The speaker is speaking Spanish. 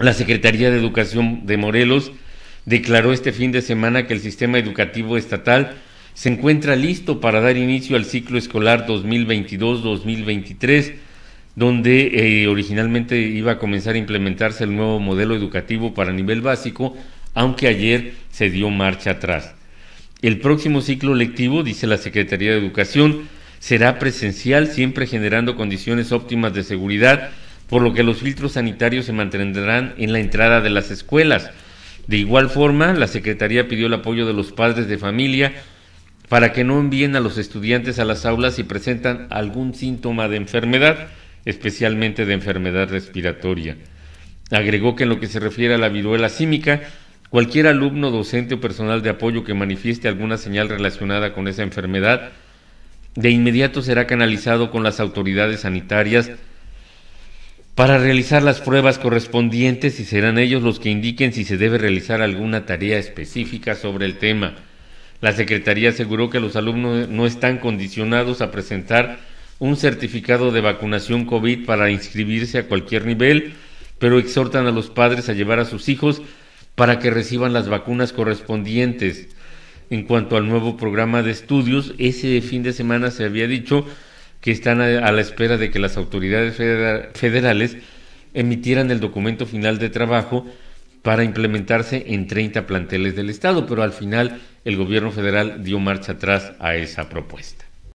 La Secretaría de Educación de Morelos declaró este fin de semana que el sistema educativo estatal se encuentra listo para dar inicio al ciclo escolar 2022-2023, donde eh, originalmente iba a comenzar a implementarse el nuevo modelo educativo para nivel básico, aunque ayer se dio marcha atrás. El próximo ciclo lectivo, dice la Secretaría de Educación, será presencial, siempre generando condiciones óptimas de seguridad por lo que los filtros sanitarios se mantendrán en la entrada de las escuelas. De igual forma, la Secretaría pidió el apoyo de los padres de familia para que no envíen a los estudiantes a las aulas si presentan algún síntoma de enfermedad, especialmente de enfermedad respiratoria. Agregó que en lo que se refiere a la viruela símica, cualquier alumno, docente o personal de apoyo que manifieste alguna señal relacionada con esa enfermedad, de inmediato será canalizado con las autoridades sanitarias para realizar las pruebas correspondientes y serán ellos los que indiquen si se debe realizar alguna tarea específica sobre el tema. La Secretaría aseguró que los alumnos no están condicionados a presentar un certificado de vacunación COVID para inscribirse a cualquier nivel, pero exhortan a los padres a llevar a sus hijos para que reciban las vacunas correspondientes. En cuanto al nuevo programa de estudios, ese fin de semana se había dicho que están a la espera de que las autoridades federales emitieran el documento final de trabajo para implementarse en 30 planteles del Estado, pero al final el gobierno federal dio marcha atrás a esa propuesta.